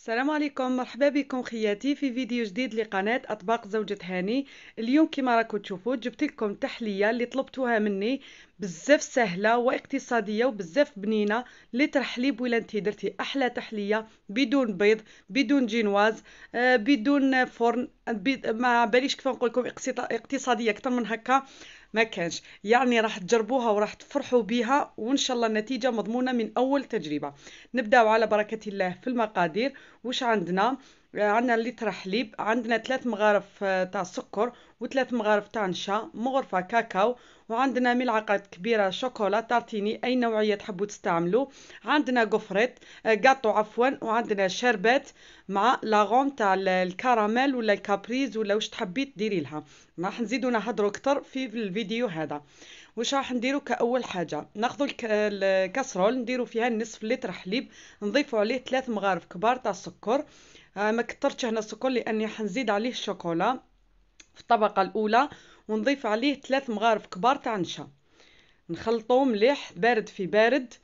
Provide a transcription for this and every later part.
السلام عليكم مرحبا بكم خياتي في فيديو جديد لقناة أطباق زوجة هاني اليوم كما راكم تشوفوا جبت لكم تحلية اللي طلبتوها مني بزاف سهله واقتصاديه وبزاف بنينه اللي حليب بولا انت درتي احلى تحليه بدون بيض بدون جينواز آه، بدون فرن ما باليش كيف نقول لكم اقتصاديه اكثر من هكا ما كانش يعني راح تجربوها وراح تفرحوا بها وان شاء الله النتيجه مضمونه من اول تجربه نبداو على بركه الله في المقادير واش عندنا آه، عندنا لتر حليب عندنا ثلاث مغارف آه، تاع سكر وثلاث مغارف تاع نشا مغرفه كاكاو وعندنا ملعقه كبيره شوكولا تارتيني اي نوعيه تحبوا تستعملوا عندنا قفرت آه، قاطو عفوا وعندنا شربات مع لاغون تاع الكراميل ولا الكابريز ولا واش تحبي ديري لها راح نزيدو نهضروا اكثر في الفيديو هذا واش راح نديرو كاول حاجه ناخذ الكاسرول نديرو فيها نصف لتر حليب نضيفو عليه ثلاث مغارف كبار تاع السكر آه، ما كثرتش هنا السكر لاني حنزيد عليه الشوكولا في الطبقة الأولى ونضيف عليه ثلاث مغارف كبار تاع نشا نخلطو مليح بارد في بارد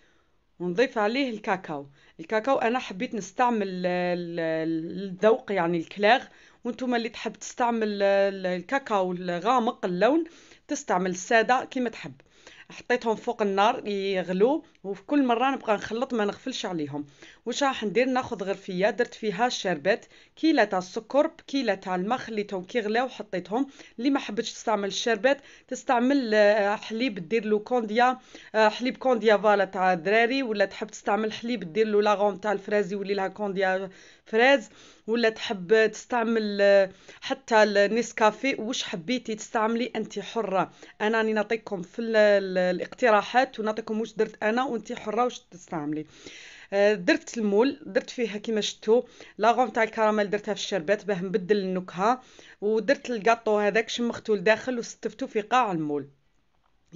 ونضيف عليه الكاكاو الكاكاو انا حبيت نستعمل الذوق يعني الكلاغ وانتم اللي تحب تستعمل الكاكاو الغامق اللون تستعمل الساده كما تحب حطيتهم فوق النار يغلو وفي كل مره نبقى نخلط ما نغفلش عليهم واش راح ندير ناخذ غرفيه درت فيها الشربات كيله تاع السكر بكيله تاع الماء خليتهم كيغلاو حطيتهم اللي ما حبتش تستعمل الشربات تستعمل آه، حليب دير له كونديا آه، حليب كونديا فالا تاع الدراري ولا تحب تستعمل حليب دير له لاغون تاع الفرازي يولي لها كونديا فريز ولا تحب تستعمل حتى النسكافي واش حبيتي تستعملي انت حره انا راني نعطيكم في الاقتراحات ونعطيكم واش درت انا وانت حره واش تستعملي آه، درت المول درت فيها كيما شفتوا لاغون تاع الكراميل درتها في الشربات باه نبدل النكهه ودرت الكاطو هذاك شمختو لداخل وستفتو في قاع المول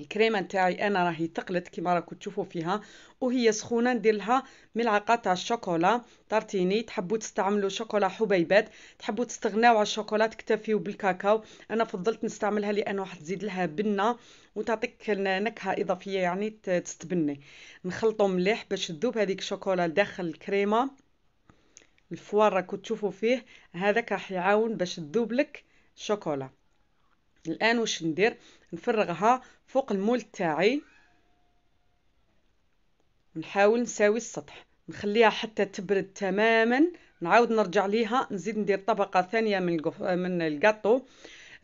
الكريمه نتاعي انا راهي تقلت كيما راكم تشوفوا فيها وهي سخونه ندير لها ملعقه تاع الشوكولا طارتيني تحبوا تستعملوا شوكولا حبيبات تحبوا تستغناو على الشوكولا تكتفيوا بالكاكاو انا فضلت نستعملها لانه راح تزيد لها بنه وتعطيك نكهه اضافيه يعني تستبني نخلطو مليح باش تذوب هذيك الشوكولا داخل الكريمه الفوار راكم تشوفوا فيه هذاك راح يعاون باش تذوب لك شوكولا الان واش ندير نفرغها فوق المول تاعي نحاول نساوي السطح نخليها حتى تبرد تماما نعاود نرجع ليها نزيد ندير طبقه ثانيه من الجف... من الكاطو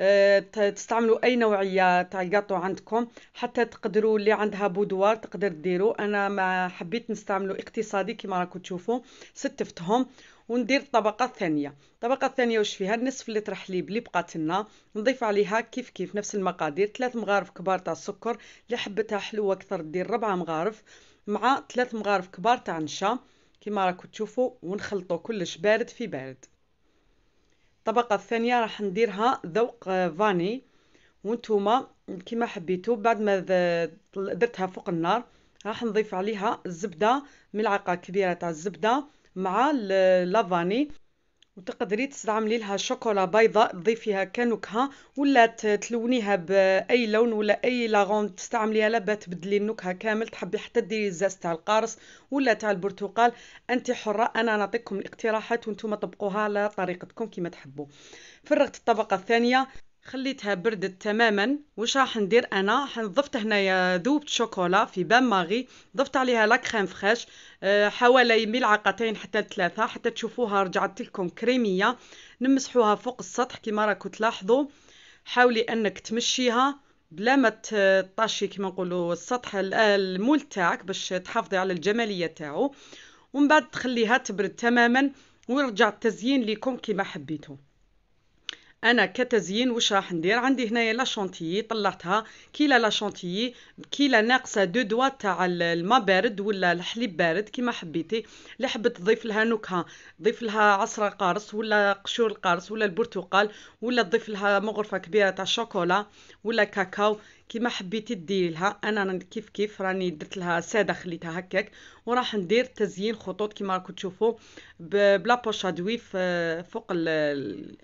أه... تستعملوا اي نوعيه تاع الكاطو عندكم حتى تقدروا اللي عندها بودوار تقدر ديروا انا ما حبيت نستعملوا اقتصادي كما راكم تشوفوا ستفتهم وندير الطبقه الثانيه الطبقه الثانيه واش فيها النصف لتر حليب اللي بقات لنا نضيف عليها كيف كيف نفس المقادير ثلاث مغارف كبار تاع السكر اللي حبتها حلوه اكثر دير ربعة مغارف مع ثلاث مغارف كبار تاع نشا كما راكم تشوفوا ونخلطوا كلش بارد في بارد الطبقه الثانيه راح نديرها ذوق آه، فاني وانتوما كما حبيتو بعد ما درتها فوق النار راح نضيف عليها الزبده ملعقه كبيره تاع الزبده مع لافاني وتقدري تستعملي لها شوكولا بيضاء تضيفيها كنكهه ولا تلونيها باي لون ولا اي لاغون تستعمليها لابا تبدلي النكهه كامل تحبي حتى ديري الزاز تاع القارص ولا تاع البرتقال انت حره انا نعطيكم الاقتراحات وانتم طبقوها على طريقتكم كما تحبوا فرغت الطبقه الثانيه خليتها بردت تماما وش راح ندير انا ضفت هنايا ذوب شوكولا في بان ماغي ضفت عليها لا كريم فريش آه، حوالي ملعقتين حتى ثلاثة حتى تشوفوها رجعت لكم كريميه نمسحوها فوق السطح كما راكم تلاحظوا حاولي انك تمشيها بلا ما تطاشي كما نقولوا السطح المول تاعك باش تحافظي على الجماليه تاعو ومن بعد تخليها تبرد تماما ويرجع التزيين لكم كما حبيتو انا كتزيين واش راح ندير عندي هنايا لا شونتيي طلعتها كيلا لا شونتيي كيلا ناقصه دو دوا تاع الماء بارد ولا الحليب بارد كيما حبيتي اللي حبت تضيف لها نكهه ضيف لها عصره قارص ولا قشور القارص ولا البرتقال ولا تضيف لها مغرفه كبيره تاع شوكولا ولا كاكاو كيما حبيتي ديري لها انا كيف كيف راني درت لها ساده خليتها هكاك وراح ندير تزيين خطوط كيما راكم تشوفوا بلا بوشادوي فوق ال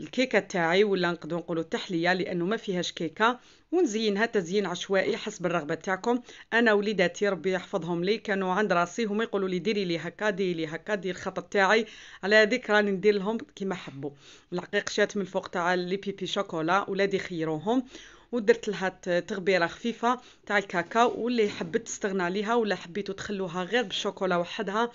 الكيكه تاعي ولا نقدروا نقولوا التحليه لانه ما فيهاش كيكه ونزينها تزيين عشوائي حسب الرغبه تاعكم انا وليداتي ربي يحفظهم لي كانوا عند راسي هما يقولوا لي ديري لي هكا ديري لي هكا دير الخط تاعي على هذيك راني ندير لهم كيما حبوا العقيق شات من فوق تاع لي بيبي شوكولا ولادي خيروهم ودرت لها تغبيره خفيفه تاع الكاكاو واللي حبت تستغنى عليها ولا حبيتوا تخلوها غير بالشوكولا وحدها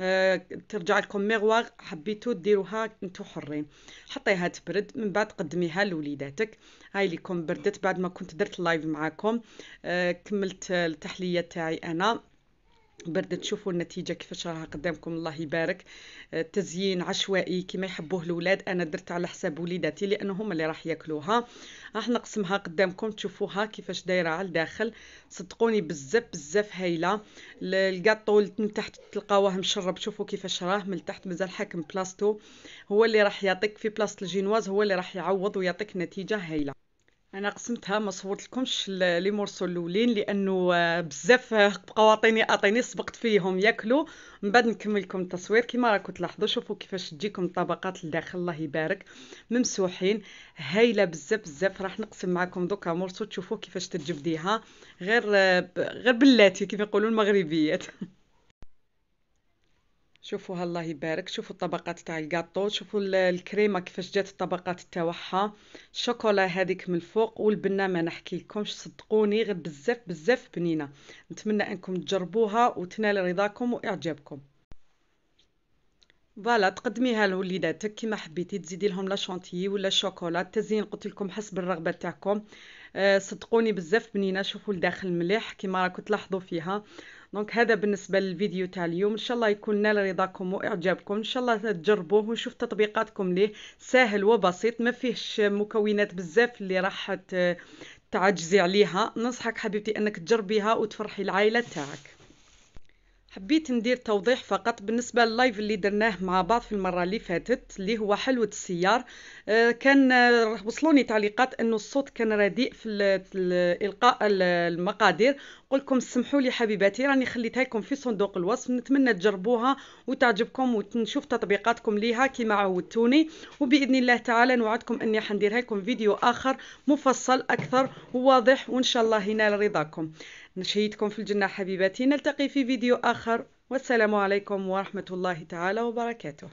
آه، ترجع لكم ميغواغ حبيتو ديروها نتو حرين حطيها تبرد من بعد قدميها لوليداتك هاي ليكم بردت بعد ما كنت درت لايف معاكم آه، كملت التحليه تاعي انا برد تشوفوا النتيجة كيفاش راها قدامكم الله يبارك آه، تزيين عشوائي كما يحبوه الولاد انا درت على حساب وليداتي لانه هما اللي راح ياكلوها راح نقسمها قدامكم تشوفوها كيفاش دايره على الداخل صدقوني بزاف بزاف هايله الكاطو من تحت تلقاوه مشرب شوفوا كيفاش راه من تحت مازال حاكم بلاصتو هو اللي راح يعطيك في بلاصه الجينواز هو اللي راح يعوض ويعطيك نتيجه هايله انا قسمتها ما صورت لكمش لي مورسو الاولين لانه آه، بزاف آه، بقاو عطيني عطيني سبقت فيهم ياكلوا من بعد نكمل لكم التصوير كما راكم تلاحظوا شوفوا كيفاش تجيكم الطبقات لداخل الله يبارك ممسوحين هايله بزاف بزاف راح نقسم معكم دوكا مورسو تشوفوا كيفاش تجبديها غير آه، غير بلاتي كيف يقولوا المغربيات شوفوا الله يبارك شوفوا الطبقات تاع الكاطو شوفوا الكريمه كيفاش جات الطبقات تاعها الشوكولا هذيك من الفوق والبنه ما نحكي لكمش صدقوني غير بزاف بزاف بنينه نتمنى انكم تجربوها وتنال رضاكم واعجابكم فوالا تقدميها لوليداتك كيما حبيتي تزيدي لهم لا شونتيي ولا شوكولا التزيين قلت لكم حسب الرغبه تاعكم آه، صدقوني بزاف بنينه شوفوا الداخل مليح كيما راكم تلاحظوا فيها دونك هذا بالنسبه للفيديو تاع اليوم ان شاء الله يكون نال رضاكم واعجابكم ان شاء الله تجربوه ونشوف تطبيقاتكم ليه سهل وبسيط ما فيهش مكونات بزاف اللي راح تعجزي عليها ننصحك حبيبتي انك تجربيها وتفرحي العائله تاعك حبيت ندير توضيح فقط بالنسبة لللايف اللي درناه مع بعض في المرة اللي فاتت اللي هو حلوة السيار آه، كان آه، وصلوني تعليقات انه الصوت كان رديء في القاء المقادير قلكم سمحوا لي حبيباتي راني خليتها لكم في صندوق الوصف نتمنى تجربوها وتعجبكم ونشوف تطبيقاتكم ليها كما عودتوني وباذن الله تعالى نوعدكم اني حنديرها لكم فيديو اخر مفصل اكثر وواضح وان شاء الله ينال رضاكم نشهدكم في الجنة حبيباتي نلتقي في فيديو آخر والسلام عليكم ورحمة الله تعالى وبركاته